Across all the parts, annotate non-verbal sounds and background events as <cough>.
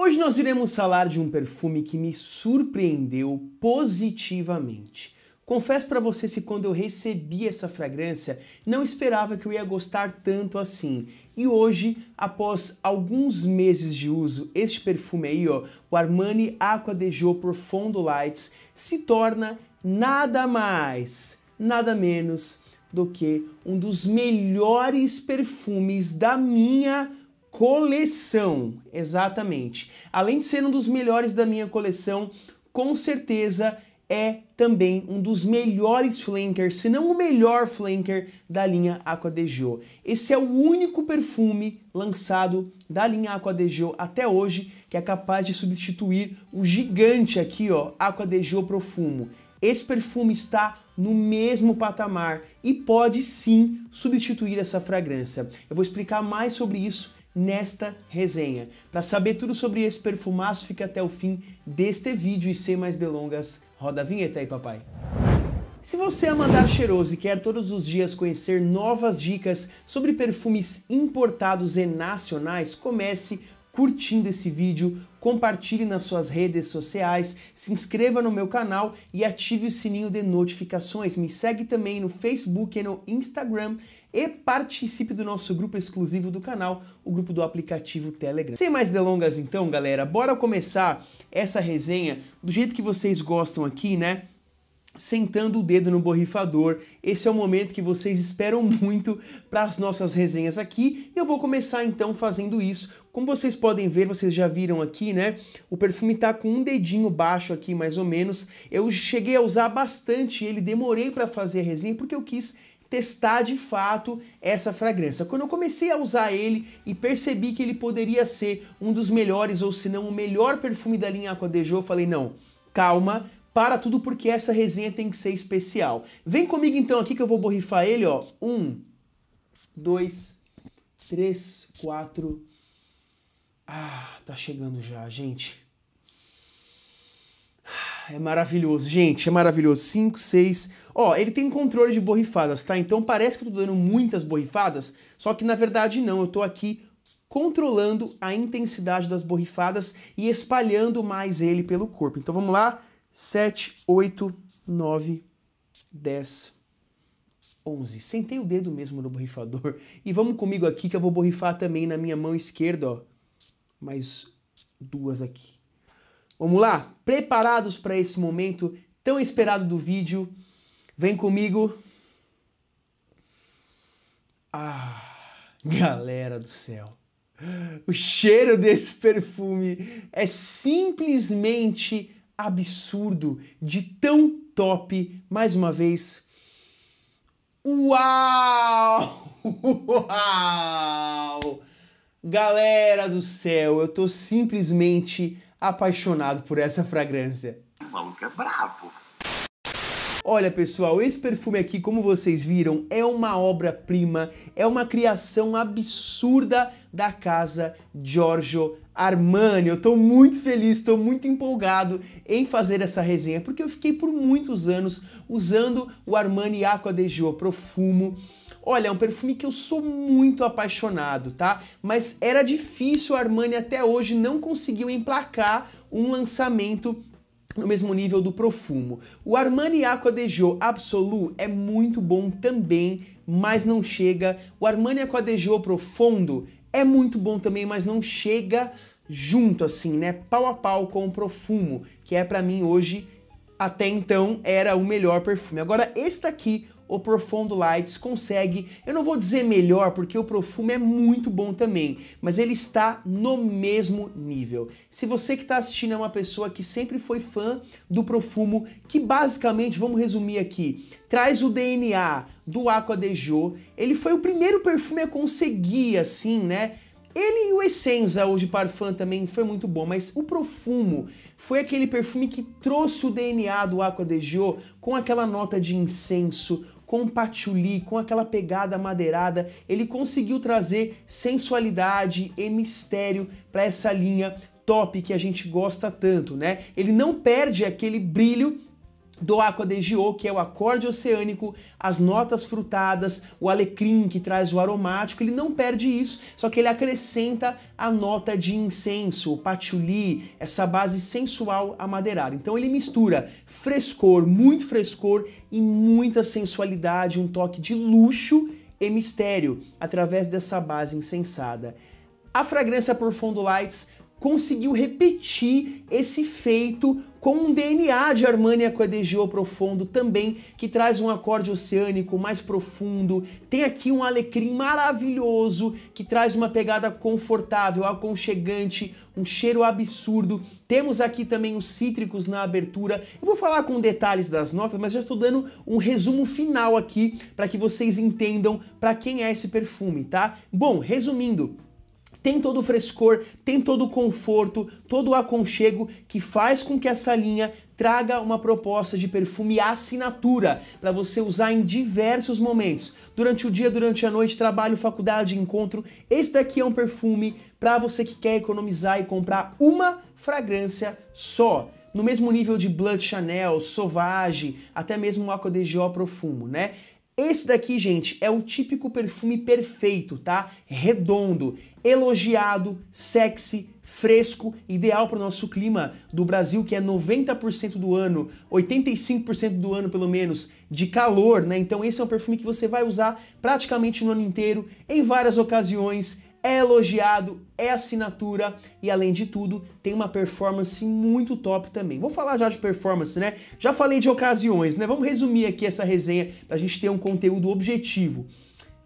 Hoje nós iremos falar de um perfume que me surpreendeu positivamente. Confesso para vocês que quando eu recebi essa fragrância, não esperava que eu ia gostar tanto assim. E hoje, após alguns meses de uso, este perfume aí, ó, o Armani Aqua de Jo Profondo Lights, se torna nada mais, nada menos do que um dos melhores perfumes da minha coleção, exatamente. Além de ser um dos melhores da minha coleção, com certeza é também um dos melhores flankers, se não o melhor flanker da linha Aqua de Gio. Esse é o único perfume lançado da linha Aqua de Gio até hoje que é capaz de substituir o gigante aqui, ó, Aqua de Gio Profumo. Esse perfume está no mesmo patamar e pode sim substituir essa fragrância. Eu vou explicar mais sobre isso nesta resenha. Para saber tudo sobre esse perfumaço, fica até o fim deste vídeo e sem mais delongas, roda a vinheta aí, papai. Se você é mandar cheiroso e quer todos os dias conhecer novas dicas sobre perfumes importados e nacionais, comece curtindo esse vídeo, compartilhe nas suas redes sociais, se inscreva no meu canal e ative o sininho de notificações. Me segue também no Facebook e no Instagram e participe do nosso grupo exclusivo do canal, o grupo do aplicativo Telegram. Sem mais delongas então, galera, bora começar essa resenha do jeito que vocês gostam aqui, né? sentando o dedo no borrifador. Esse é o momento que vocês esperam muito para as nossas resenhas aqui. Eu vou começar então fazendo isso. Como vocês podem ver, vocês já viram aqui, né? O perfume tá com um dedinho baixo aqui, mais ou menos. Eu cheguei a usar bastante ele, demorei para fazer a resenha porque eu quis testar de fato essa fragrância. Quando eu comecei a usar ele e percebi que ele poderia ser um dos melhores ou se não o melhor perfume da linha Aqua de eu falei: "Não, calma, para tudo porque essa resenha tem que ser especial. Vem comigo então aqui que eu vou borrifar ele, ó. Um, dois, três, quatro. Ah, tá chegando já, gente. Ah, é maravilhoso, gente, é maravilhoso. 5, 6. Ó, ele tem controle de borrifadas, tá? Então parece que eu tô dando muitas borrifadas, só que na verdade não, eu tô aqui controlando a intensidade das borrifadas e espalhando mais ele pelo corpo. Então vamos lá. 7, 8, 9, 10, 11. Sentei o dedo mesmo no borrifador. E vamos comigo aqui que eu vou borrifar também na minha mão esquerda, ó. Mais duas aqui. Vamos lá? Preparados para esse momento tão esperado do vídeo? Vem comigo. Ah, galera do céu. O cheiro desse perfume é simplesmente absurdo, de tão top, mais uma vez. Uau! <laughs> Uau! Galera do céu, eu tô simplesmente apaixonado por essa fragrância. O maluco é brabo. Olha, pessoal, esse perfume aqui, como vocês viram, é uma obra-prima, é uma criação absurda da casa Giorgio Armani. Eu estou muito feliz, estou muito empolgado em fazer essa resenha, porque eu fiquei por muitos anos usando o Armani Aqua de Gio Profumo. Olha, é um perfume que eu sou muito apaixonado, tá? Mas era difícil, o Armani até hoje não conseguiu emplacar um lançamento no mesmo nível do Profumo. O Armani Aqua de Jo Absolu é muito bom também, mas não chega. O Armani Aqua de Jo Profundo é muito bom também, mas não chega junto assim, né? Pau a pau com o Profumo, que é para mim hoje até então era o melhor perfume. Agora esse daqui, o Profundo Lights consegue, eu não vou dizer melhor, porque o perfume é muito bom também, mas ele está no mesmo nível. Se você que está assistindo é uma pessoa que sempre foi fã do Profumo, que basicamente, vamos resumir aqui, traz o DNA do Aqua de Jo, ele foi o primeiro perfume a conseguir, assim, né? Ele e o Essenza, hoje Parfum, também foi muito bom, mas o Profumo foi aquele perfume que trouxe o DNA do Aqua de Jo com aquela nota de incenso, com o patchouli, com aquela pegada madeirada, ele conseguiu trazer sensualidade e mistério para essa linha top que a gente gosta tanto, né? Ele não perde aquele brilho do Aqua de Gio, que é o acorde oceânico, as notas frutadas, o alecrim que traz o aromático, ele não perde isso, só que ele acrescenta a nota de incenso, o patchouli, essa base sensual amadeirada. Então ele mistura frescor, muito frescor e muita sensualidade, um toque de luxo e mistério através dessa base incensada. A fragrância por Fondo Lights conseguiu repetir esse feito com um DNA de harmonia com DGO profundo também, que traz um acorde oceânico mais profundo. Tem aqui um alecrim maravilhoso, que traz uma pegada confortável, aconchegante, um cheiro absurdo. Temos aqui também os cítricos na abertura. Eu vou falar com detalhes das notas, mas já estou dando um resumo final aqui para que vocês entendam para quem é esse perfume, tá? Bom, resumindo, tem todo o frescor, tem todo o conforto, todo o aconchego que faz com que essa linha traga uma proposta de perfume assinatura para você usar em diversos momentos, durante o dia, durante a noite, trabalho, faculdade, encontro. Esse daqui é um perfume para você que quer economizar e comprar uma fragrância só no mesmo nível de Blood Chanel, Sauvage, até mesmo Aqua de Gio Profumo, né? Esse daqui, gente, é o típico perfume perfeito, tá? Redondo, elogiado, sexy, fresco, ideal para o nosso clima do Brasil, que é 90% do ano, 85% do ano pelo menos, de calor, né? Então esse é um perfume que você vai usar praticamente o ano inteiro, em várias ocasiões, é elogiado, é assinatura e além de tudo, tem uma performance muito top também. Vou falar já de performance, né? Já falei de ocasiões, né? Vamos resumir aqui essa resenha para a gente ter um conteúdo objetivo.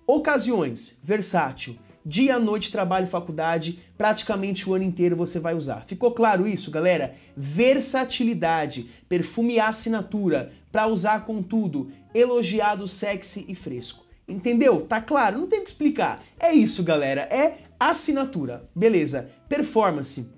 Ocasiões, versátil. Dia, noite, trabalho, faculdade, praticamente o ano inteiro você vai usar. Ficou claro isso, galera? Versatilidade, perfume assinatura, para usar com tudo, elogiado, sexy e fresco. Entendeu? Tá claro? Não tem que explicar. É isso, galera. É assinatura. Beleza. Performance.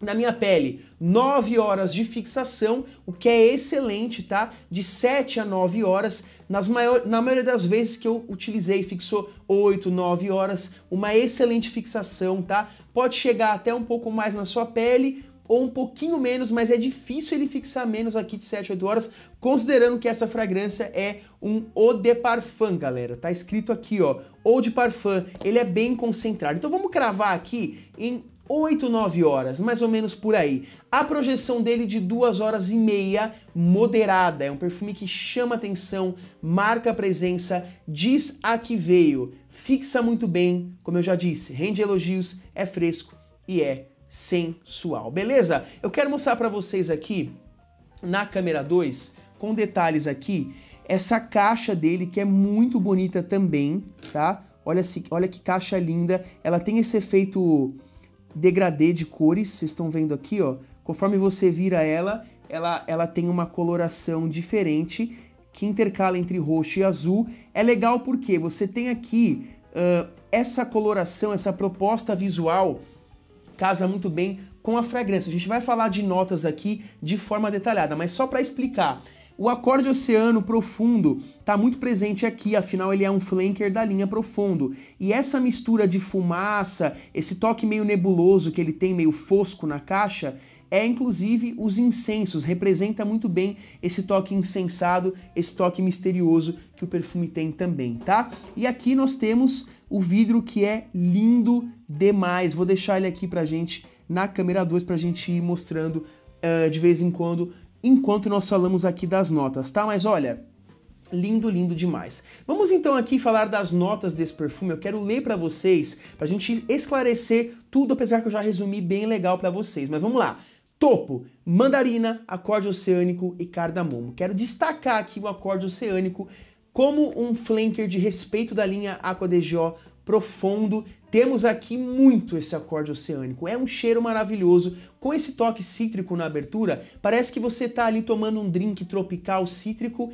Na minha pele, 9 horas de fixação, o que é excelente, tá? De 7 a 9 horas. Nas maior, na maioria das vezes que eu utilizei, fixou 8, 9 horas. Uma excelente fixação, tá? Pode chegar até um pouco mais na sua pele, ou um pouquinho menos, mas é difícil ele fixar menos aqui de 7, 8 horas, considerando que essa fragrância é um eau de parfum, galera. Tá escrito aqui, ó, eau de parfum, ele é bem concentrado. Então vamos cravar aqui em 8, 9 horas, mais ou menos por aí. A projeção dele de 2 horas e meia, moderada. É um perfume que chama atenção, marca a presença, diz a que veio, fixa muito bem, como eu já disse, rende elogios, é fresco e é sensual. Beleza? Eu quero mostrar para vocês aqui na câmera 2, com detalhes aqui, essa caixa dele que é muito bonita também, tá? Olha, se, olha que caixa linda. Ela tem esse efeito degradê de cores, vocês estão vendo aqui, ó. Conforme você vira ela, ela, ela tem uma coloração diferente que intercala entre roxo e azul. É legal porque você tem aqui uh, essa coloração, essa proposta visual casa muito bem com a fragrância. A gente vai falar de notas aqui de forma detalhada, mas só para explicar. O acorde oceano profundo está muito presente aqui, afinal ele é um flanker da linha profundo. E essa mistura de fumaça, esse toque meio nebuloso que ele tem, meio fosco na caixa, é inclusive os incensos, representa muito bem esse toque incensado, esse toque misterioso que o perfume tem também, tá? E aqui nós temos o vidro que é lindo demais. Vou deixar ele aqui pra gente na câmera 2 pra gente ir mostrando uh, de vez em quando, enquanto nós falamos aqui das notas, tá? Mas olha, Lindo, lindo demais. Vamos então aqui falar das notas desse perfume. Eu quero ler para vocês, para a gente esclarecer tudo, apesar que eu já resumi bem legal para vocês. Mas vamos lá topo, mandarina, acorde oceânico e cardamomo. Quero destacar aqui o acorde oceânico como um flanker de respeito da linha Aqua DGO profundo. Temos aqui muito esse acorde oceânico. É um cheiro maravilhoso. Com esse toque cítrico na abertura, parece que você está ali tomando um drink tropical cítrico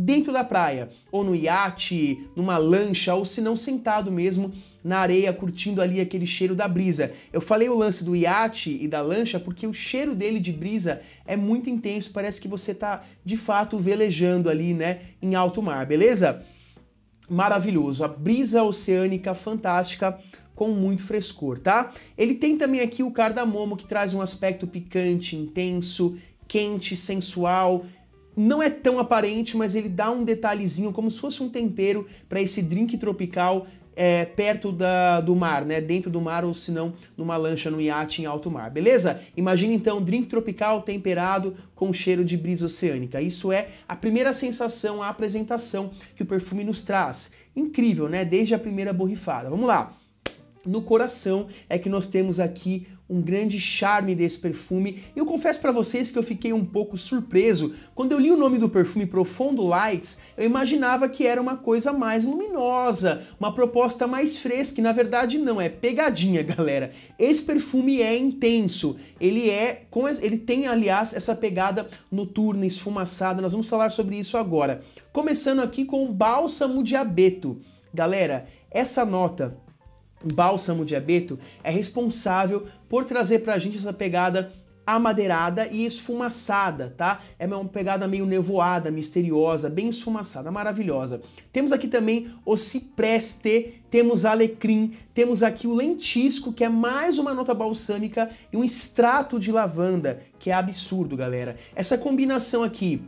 dentro da praia, ou no iate, numa lancha, ou se não sentado mesmo na areia, curtindo ali aquele cheiro da brisa. Eu falei o lance do iate e da lancha porque o cheiro dele de brisa é muito intenso, parece que você tá de fato velejando ali, né, em alto mar, beleza? Maravilhoso, a brisa oceânica fantástica com muito frescor, tá? Ele tem também aqui o cardamomo que traz um aspecto picante, intenso, quente, sensual, não é tão aparente, mas ele dá um detalhezinho, como se fosse um tempero para esse drink tropical é, perto da, do mar, né? Dentro do mar ou se não numa lancha, no iate em alto mar, beleza? Imagina então um drink tropical temperado com cheiro de brisa oceânica. Isso é a primeira sensação, a apresentação que o perfume nos traz. Incrível, né? Desde a primeira borrifada. Vamos lá no coração é que nós temos aqui um grande charme desse perfume. Eu confesso para vocês que eu fiquei um pouco surpreso quando eu li o nome do perfume Profundo Lights. Eu imaginava que era uma coisa mais luminosa, uma proposta mais fresca, e na verdade não é pegadinha, <laughs> galera. Esse perfume é intenso. Ele é com ele tem aliás essa pegada noturna esfumaçada. Nós vamos falar sobre isso agora. Começando aqui com o bálsamo de abeto. Galera, essa nota Bálsamo de Abeto é responsável por trazer para a gente essa pegada amadeirada e esfumaçada, tá? É uma pegada meio nevoada, misteriosa, bem esfumaçada, maravilhosa. Temos aqui também o cipreste, temos alecrim, temos aqui o lentisco, que é mais uma nota balsâmica e um extrato de lavanda, que é absurdo, galera. Essa combinação aqui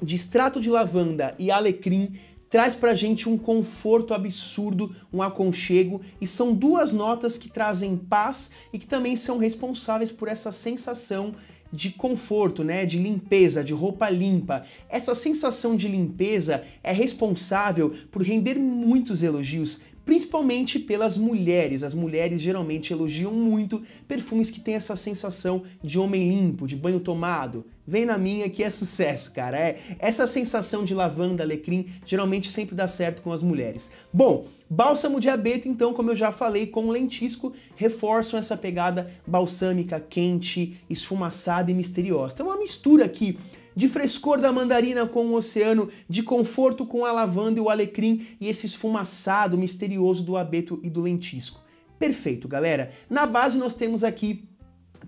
de extrato de lavanda e alecrim traz pra gente um conforto absurdo, um aconchego, e são duas notas que trazem paz e que também são responsáveis por essa sensação de conforto, né, de limpeza, de roupa limpa. Essa sensação de limpeza é responsável por render muitos elogios, principalmente pelas mulheres. As mulheres geralmente elogiam muito perfumes que têm essa sensação de homem limpo, de banho tomado, vem na minha que é sucesso, cara. É, essa sensação de lavanda, alecrim, geralmente sempre dá certo com as mulheres. Bom, Bálsamo de abeto, então, como eu já falei, com lentisco, reforçam essa pegada balsâmica, quente, esfumaçada e misteriosa. Então, é uma mistura aqui de frescor da mandarina com o oceano, de conforto com a lavanda e o alecrim e esse esfumaçado misterioso do abeto e do lentisco. Perfeito, galera. Na base nós temos aqui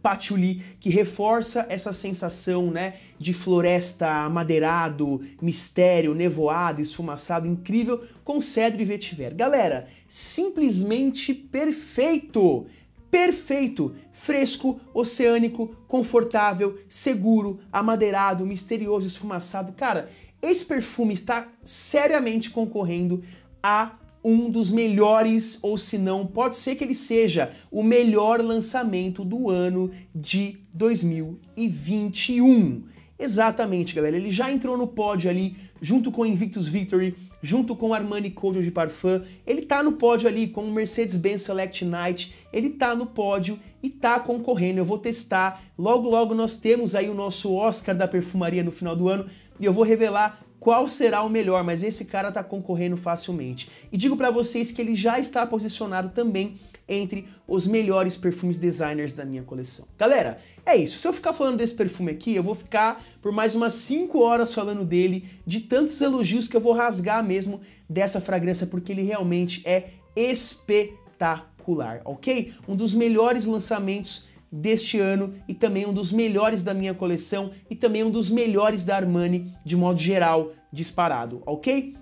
patchouli, que reforça essa sensação, né, de floresta, amadeirado, mistério, nevoado, esfumaçado, incrível, com cedro e vetiver. Galera, simplesmente perfeito! perfeito, fresco, oceânico, confortável, seguro, amadeirado, misterioso, esfumaçado. Cara, esse perfume está seriamente concorrendo a um dos melhores, ou se não, pode ser que ele seja o melhor lançamento do ano de 2021. Exatamente, galera. Ele já entrou no pódio ali, junto com Invictus Victory, junto com Armani Code de Parfum. Ele tá no pódio ali com o Mercedes-Benz Select Night. Ele tá no pódio e tá concorrendo. Eu vou testar. Logo, logo nós temos aí o nosso Oscar da perfumaria no final do ano e eu vou revelar qual será o melhor, mas esse cara está concorrendo facilmente. E digo para vocês que ele já está posicionado também entre os melhores perfumes designers da minha coleção. Galera, é isso. Se eu ficar falando desse perfume aqui, eu vou ficar por mais umas 5 horas falando dele, de tantos elogios que eu vou rasgar mesmo dessa fragrância, porque ele realmente é espetacular, ok? Um dos melhores lançamentos deste ano e também um dos melhores da minha coleção e também um dos melhores da Armani de modo geral, disparado, ok?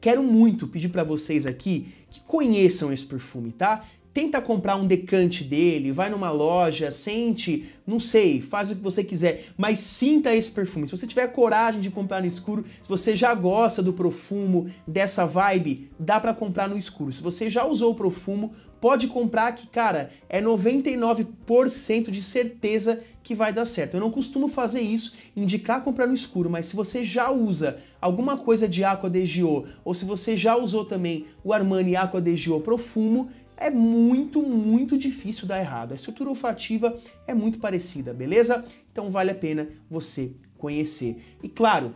Quero muito pedir para vocês aqui que conheçam esse perfume, tá? tenta comprar um decante dele, vai numa loja, sente, não sei, faz o que você quiser, mas sinta esse perfume. Se você tiver coragem de comprar no escuro, se você já gosta do profumo, dessa vibe, dá para comprar no escuro. Se você já usou o profumo, pode comprar que, cara, é 99% de certeza que vai dar certo. Eu não costumo fazer isso, indicar comprar no escuro, mas se você já usa alguma coisa de Aqua de Gio, ou se você já usou também o Armani Aqua de Gio Profumo, é muito, muito difícil dar errado. A estrutura olfativa é muito parecida, beleza? Então vale a pena você conhecer. E claro,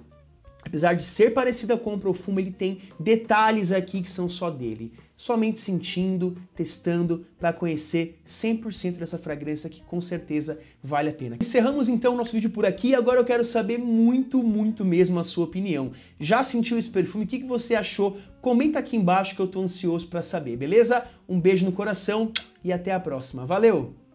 apesar de ser parecida com o Profumo, ele tem detalhes aqui que são só dele. Somente sentindo, testando, para conhecer 100% dessa fragrância que com certeza vale a pena. Encerramos então o nosso vídeo por aqui agora eu quero saber muito, muito mesmo a sua opinião. Já sentiu esse perfume? O que você achou? Comenta aqui embaixo que eu estou ansioso para saber, beleza? Um beijo no coração e até a próxima. Valeu!